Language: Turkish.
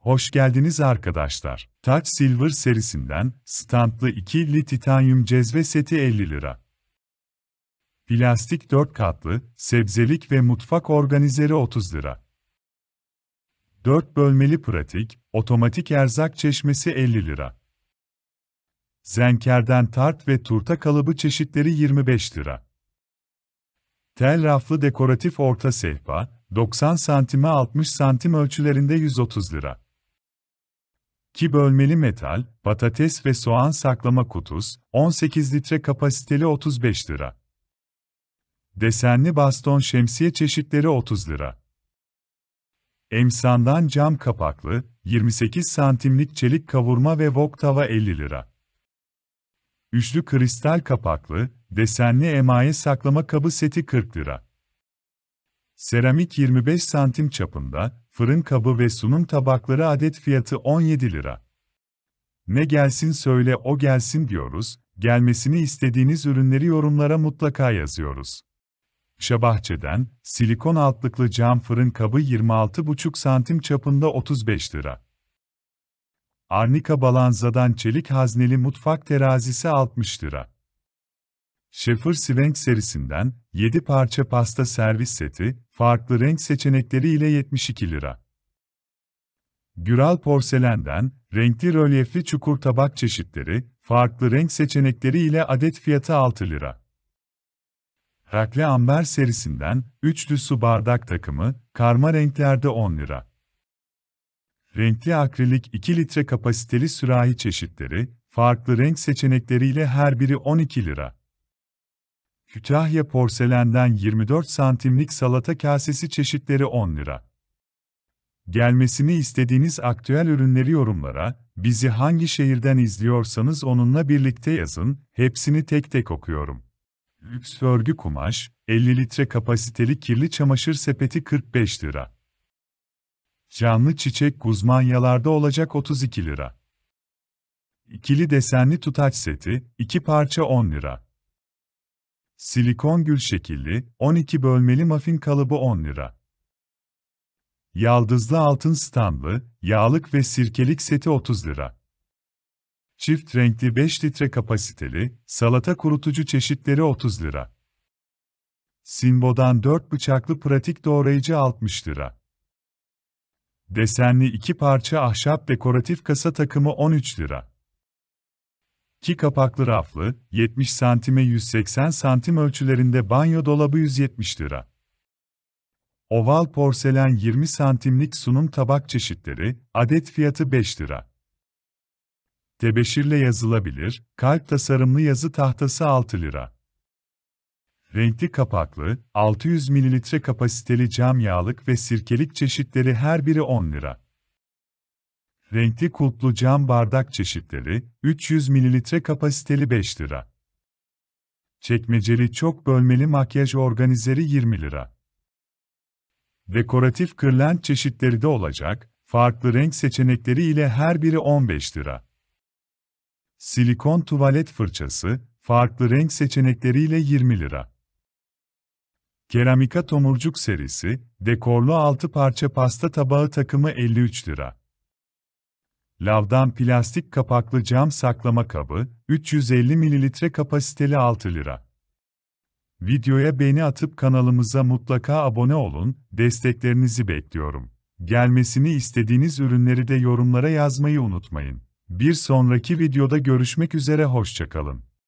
Hoş geldiniz arkadaşlar. Touch Silver serisinden standlı ikili titanyum cezve seti 50 lira. Plastik 4 katlı, sebzelik ve mutfak organizeri 30 lira. 4 bölmeli pratik, otomatik erzak çeşmesi 50 lira. Zenkerden tart ve turta kalıbı çeşitleri 25 lira. Tel raflı dekoratif orta sehpa, 90 santime 60 santim ölçülerinde 130 lira ki bölmeli metal, patates ve soğan saklama kutus, 18 litre kapasiteli 35 lira. Desenli baston şemsiye çeşitleri 30 lira. Emsandan cam kapaklı, 28 santimlik çelik kavurma ve wok tava 50 lira. Üçlü kristal kapaklı, desenli emaye saklama kabı seti 40 lira. Seramik 25 santim çapında, fırın kabı ve sunum tabakları adet fiyatı 17 lira. Ne gelsin söyle o gelsin diyoruz, gelmesini istediğiniz ürünleri yorumlara mutlaka yazıyoruz. Şabahçe'den, silikon altlıklı cam fırın kabı 26,5 santim çapında 35 lira. Arnika Balanza'dan çelik hazneli mutfak terazisi 60 lira. Şefir Swank serisinden 7 parça pasta servis seti, farklı renk seçenekleri ile 72 lira. Güral porselenden renkli rölyefli çukur tabak çeşitleri, farklı renk seçenekleri ile adet fiyatı 6 lira. Rakle Amber serisinden üçlü su bardak takımı, karma renklerde 10 lira. Renkli akrilik 2 litre kapasiteli sürahi çeşitleri, farklı renk seçenekleri ile her biri 12 lira. Kütahya porselenden 24 santimlik salata kasesi çeşitleri 10 lira. Gelmesini istediğiniz aktüel ürünleri yorumlara, bizi hangi şehirden izliyorsanız onunla birlikte yazın, hepsini tek tek okuyorum. Lüks örgü kumaş, 50 litre kapasiteli kirli çamaşır sepeti 45 lira. Canlı çiçek guzmanyalarda olacak 32 lira. İkili desenli tutaç seti, 2 parça 10 lira. Silikon gül şekilli, 12 bölmeli muffin kalıbı 10 lira. Yaldızlı altın standlı, yağlık ve sirkelik seti 30 lira. Çift renkli 5 litre kapasiteli, salata kurutucu çeşitleri 30 lira. Simbo'dan 4 bıçaklı pratik doğrayıcı 60 lira. Desenli 2 parça ahşap dekoratif kasa takımı 13 lira. 2 kapaklı raflı, 70 santime 180 santim ölçülerinde banyo dolabı 170 lira. Oval porselen 20 santimlik sunum tabak çeşitleri, adet fiyatı 5 lira. Tebeşirle yazılabilir, kalp tasarımlı yazı tahtası 6 lira. Renkli kapaklı, 600 mililitre kapasiteli cam yağlık ve sirkelik çeşitleri her biri 10 lira. Renkli kulplu cam bardak çeşitleri, 300 ml kapasiteli 5 lira. Çekmeceli çok bölmeli makyaj organizeri 20 lira. Dekoratif kırlent çeşitleri de olacak, farklı renk seçenekleri ile her biri 15 lira. Silikon tuvalet fırçası, farklı renk seçenekleri ile 20 lira. Keramika tomurcuk serisi, dekorlu 6 parça pasta tabağı takımı 53 lira. Lavdan plastik kapaklı cam saklama kabı, 350 ml kapasiteli 6 lira. Videoya beğeni atıp kanalımıza mutlaka abone olun, desteklerinizi bekliyorum. Gelmesini istediğiniz ürünleri de yorumlara yazmayı unutmayın. Bir sonraki videoda görüşmek üzere hoşçakalın.